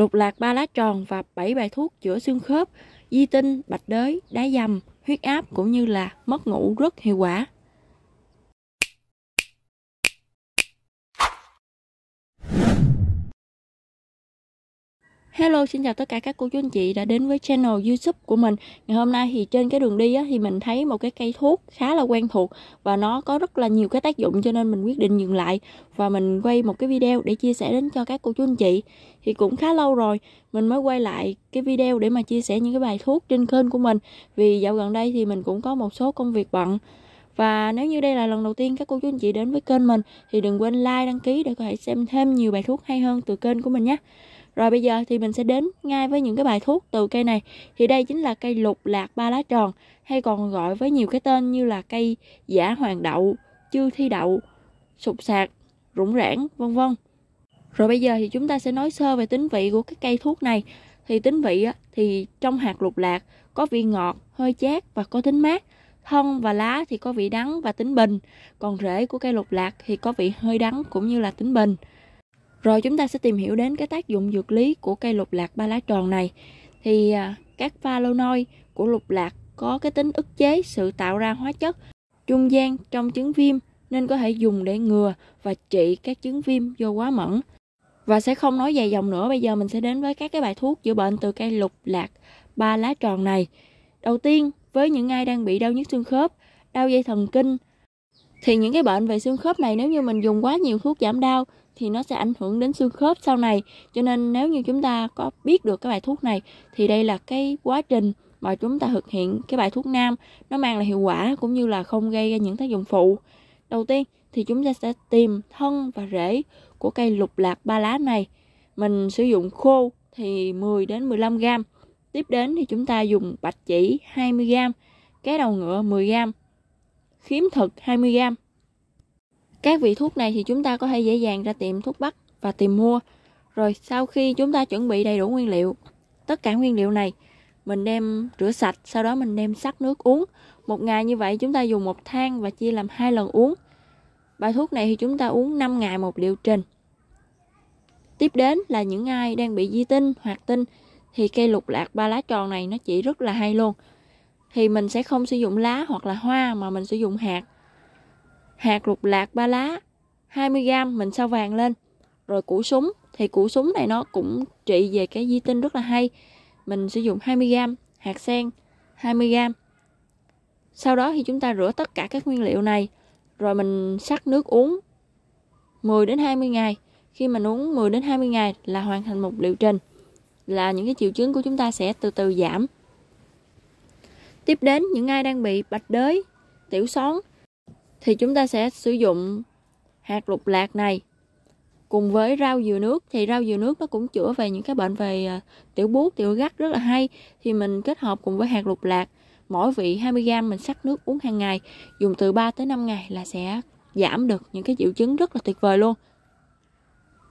lục lạc ba lá tròn và 7 bài thuốc chữa xương khớp, di tinh, bạch đới, đá dầm, huyết áp cũng như là mất ngủ rất hiệu quả. Hello xin chào tất cả các cô chú anh chị đã đến với channel YouTube của mình. Ngày hôm nay thì trên cái đường đi á, thì mình thấy một cái cây thuốc khá là quen thuộc và nó có rất là nhiều cái tác dụng cho nên mình quyết định dừng lại và mình quay một cái video để chia sẻ đến cho các cô chú anh chị. Thì cũng khá lâu rồi mình mới quay lại cái video để mà chia sẻ những cái bài thuốc trên kênh của mình vì dạo gần đây thì mình cũng có một số công việc bận. Và nếu như đây là lần đầu tiên các cô chú anh chị đến với kênh mình thì đừng quên like, đăng ký để có thể xem thêm nhiều bài thuốc hay hơn từ kênh của mình nhé. Rồi bây giờ thì mình sẽ đến ngay với những cái bài thuốc từ cây này. Thì đây chính là cây lục lạc ba lá tròn hay còn gọi với nhiều cái tên như là cây giả hoàng đậu, chư thi đậu, sụp sạc, rụng rãng, vân vân. Rồi bây giờ thì chúng ta sẽ nói sơ về tính vị của cái cây thuốc này. Thì tính vị thì trong hạt lục lạc có vị ngọt, hơi chát và có tính mát. Thân và lá thì có vị đắng và tính bình, còn rễ của cây lục lạc thì có vị hơi đắng cũng như là tính bình. Rồi chúng ta sẽ tìm hiểu đến cái tác dụng dược lý của cây lục lạc ba lá tròn này. Thì à, các flavonoid của lục lạc có cái tính ức chế sự tạo ra hóa chất trung gian trong chứng viêm nên có thể dùng để ngừa và trị các chứng viêm do quá mẫn. Và sẽ không nói dài dòng nữa, bây giờ mình sẽ đến với các cái bài thuốc chữa bệnh từ cây lục lạc ba lá tròn này. Đầu tiên, với những ai đang bị đau nhức xương khớp, đau dây thần kinh, thì những cái bệnh về xương khớp này nếu như mình dùng quá nhiều thuốc giảm đau thì nó sẽ ảnh hưởng đến xương khớp sau này cho nên nếu như chúng ta có biết được cái bài thuốc này thì đây là cái quá trình mà chúng ta thực hiện cái bài thuốc nam nó mang lại hiệu quả cũng như là không gây ra những tác dụng phụ đầu tiên thì chúng ta sẽ tìm thân và rễ của cây lục lạc ba lá này mình sử dụng khô thì 10 đến 15 g tiếp đến thì chúng ta dùng bạch chỉ 20 g cái đầu ngựa 10 g khiếm thực 20 g các vị thuốc này thì chúng ta có thể dễ dàng ra tiệm thuốc bắc và tìm mua. Rồi sau khi chúng ta chuẩn bị đầy đủ nguyên liệu, tất cả nguyên liệu này mình đem rửa sạch, sau đó mình đem sắc nước uống. Một ngày như vậy chúng ta dùng một thang và chia làm hai lần uống. Bài thuốc này thì chúng ta uống 5 ngày một liệu trình. Tiếp đến là những ai đang bị di tinh hoặc tinh thì cây lục lạc ba lá tròn này nó chỉ rất là hay luôn. Thì mình sẽ không sử dụng lá hoặc là hoa mà mình sử dụng hạt hạt lục lạc ba lá 20g mình sao vàng lên rồi củ súng thì củ súng này nó cũng trị về cái di tinh rất là hay mình sử dụng 20g hạt sen 20g sau đó thì chúng ta rửa tất cả các nguyên liệu này rồi mình sắc nước uống 10 đến 20 ngày khi mình uống 10 đến 20 ngày là hoàn thành một liệu trình là những cái triệu chứng của chúng ta sẽ từ từ giảm tiếp đến những ai đang bị bạch đới tiểu són thì chúng ta sẽ sử dụng hạt lục lạc này cùng với rau dừa nước thì rau dừa nước nó cũng chữa về những cái bệnh về à, tiểu buốt tiểu gắt rất là hay thì mình kết hợp cùng với hạt lục lạc mỗi vị 20g mình sắc nước uống hàng ngày dùng từ 3 tới 5 ngày là sẽ giảm được những cái triệu chứng rất là tuyệt vời luôn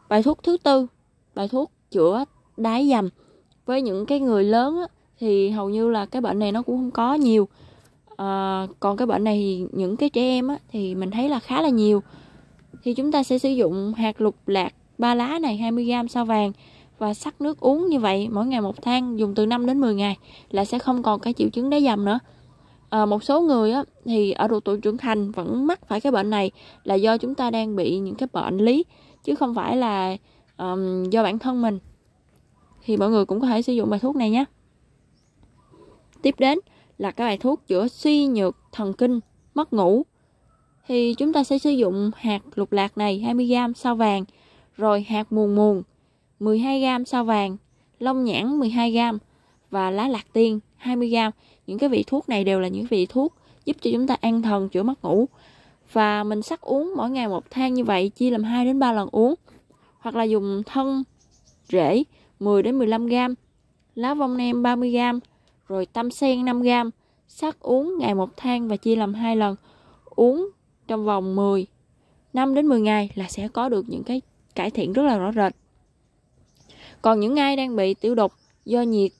bài thuốc thứ tư bài thuốc chữa đái dầm với những cái người lớn thì hầu như là cái bệnh này nó cũng không có nhiều à, còn cái bệnh này những cái trẻ em á, thì mình thấy là khá là nhiều thì chúng ta sẽ sử dụng hạt lục lạc ba lá này 20 gram sao vàng và sắc nước uống như vậy mỗi ngày một thang dùng từ 5 đến 10 ngày là sẽ không còn cái triệu chứng đáy dầm nữa à, một số người á, thì ở độ tuổi trưởng thành vẫn mắc phải cái bệnh này là do chúng ta đang bị những cái bệnh lý chứ không phải là um, do bản thân mình thì mọi người cũng có thể sử dụng bài thuốc này nhé tiếp đến là các bài thuốc chữa suy nhược thần kinh, mất ngủ. Thì chúng ta sẽ sử dụng hạt lục lạc này 20g sao vàng, rồi hạt muồn muồn 12g sao vàng, long nhãn 12g và lá lạc tiên 20g. Những cái vị thuốc này đều là những vị thuốc giúp cho chúng ta an thần chữa mất ngủ. Và mình sắc uống mỗi ngày một thang như vậy chia làm 2 đến 3 lần uống. Hoặc là dùng thân rễ 10 đến 15 g, lá vong nem 30 g, rồi tăm sen 5 gram, sắc uống ngày một thang và chia làm hai lần, uống trong vòng 10 5 đến 10 ngày là sẽ có được những cái cải thiện rất là rõ rệt. Còn những ai đang bị tiểu đục do nhiệt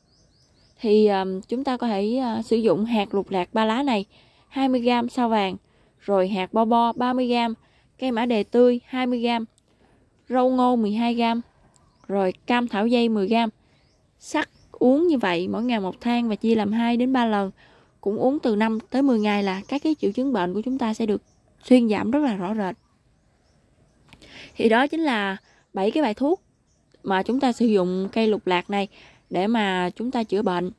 thì um, chúng ta có thể uh, sử dụng hạt lục lạc ba lá này 20g sao vàng, rồi hạt bo bo 30g, cây mã đề tươi 20g, rau ngô 12g, rồi cam thảo dây 10g, sắt uống như vậy mỗi ngày một thang và chia làm 2 đến 3 lần cũng uống từ 5 tới 10 ngày là các cái triệu chứng bệnh của chúng ta sẽ được thuyên giảm rất là rõ rệt thì đó chính là bảy cái bài thuốc mà chúng ta sử dụng cây lục lạc này để mà chúng ta chữa bệnh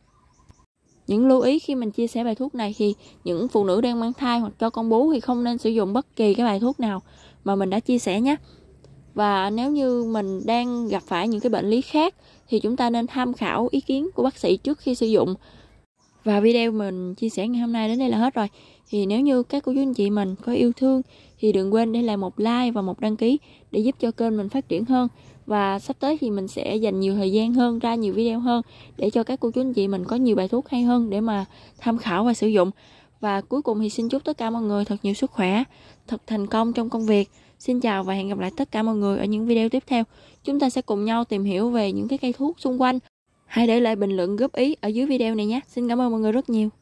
những lưu ý khi mình chia sẻ bài thuốc này thì những phụ nữ đang mang thai hoặc cho con bú thì không nên sử dụng bất kỳ cái bài thuốc nào mà mình đã chia sẻ nhé và nếu như mình đang gặp phải những cái bệnh lý khác thì chúng ta nên tham khảo ý kiến của bác sĩ trước khi sử dụng và video mình chia sẻ ngày hôm nay đến đây là hết rồi thì nếu như các cô chú anh chị mình có yêu thương thì đừng quên để lại một like và một đăng ký để giúp cho kênh mình phát triển hơn và sắp tới thì mình sẽ dành nhiều thời gian hơn ra nhiều video hơn để cho các cô chú anh chị mình có nhiều bài thuốc hay hơn để mà tham khảo và sử dụng và cuối cùng thì xin chúc tất cả mọi người thật nhiều sức khỏe thật thành công trong công việc Xin chào và hẹn gặp lại tất cả mọi người ở những video tiếp theo. Chúng ta sẽ cùng nhau tìm hiểu về những cái cây thuốc xung quanh. Hãy để lại bình luận góp ý ở dưới video này nhé. Xin cảm ơn mọi người rất nhiều.